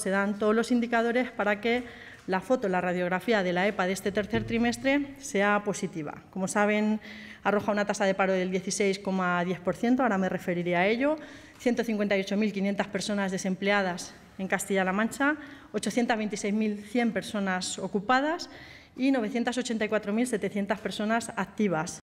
se dan todos los indicadores para que la foto, la radiografía de la EPA de este tercer trimestre sea positiva. Como saben, arroja una tasa de paro del 16,10%, ahora me referiré a ello, 158.500 personas desempleadas en Castilla-La Mancha, 826.100 personas ocupadas y 984.700 personas activas.